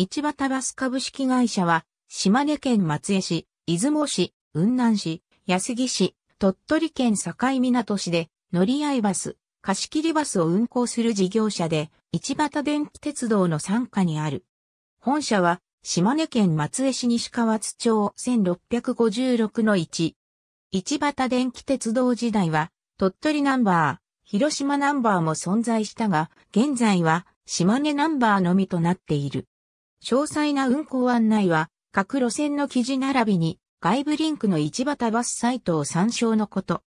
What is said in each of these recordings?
市場タバス株式会社は、島根県松江市、出雲市、雲南市、安来市、鳥取県境港市で、乗り合いバス、貸切バスを運行する事業者で、市畑電気鉄道の傘下にある。本社は、島根県松江市西河津町1656 1。市畑電気鉄道時代は、鳥取ナンバー、広島ナンバーも存在したが、現在は、島根ナンバーのみとなっている。詳細な運行案内は、各路線の記事並びに、外部リンクの市畑バスサイトを参照のこと。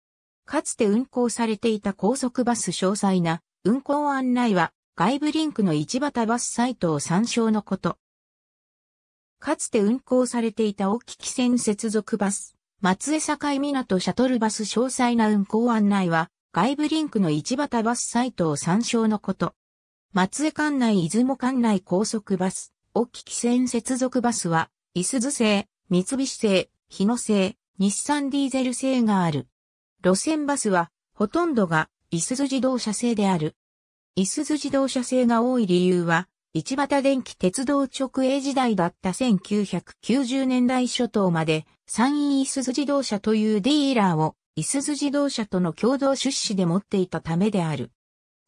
かつて運行されていた高速バス詳細な運行案内は、外部リンクの市畑バスサイトを参照のこと。かつて運行されていた大木線接続バス、松江境港シャトルバス詳細な運行案内は、外部リンクの市畑バスサイトを参照のこと。松江管内出雲管内高速バス、大き汽船接続バスは、いすズ製、三菱製、日野製、日産ディーゼル製がある。路線バスは、ほとんどが、いすズ自動車製である。いすズ自動車製が多い理由は、市畑電気鉄道直営時代だった1990年代初頭まで、山陰いすズ自動車というディーラーを、いすズ自動車との共同出資で持っていたためである。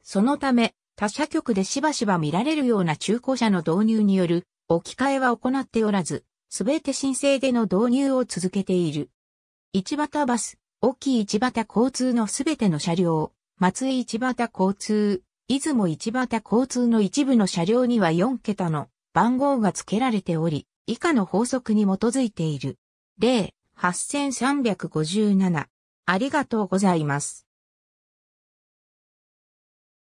そのため、他社局でしばしば見られるような中古車の導入による置き換えは行っておらず、すべて申請での導入を続けている。市畑バス、沖市畑交通のすべての車両、松井市畑交通、出雲市畑交通の一部の車両には4桁の番号が付けられており、以下の法則に基づいている。例8357。ありがとうございます。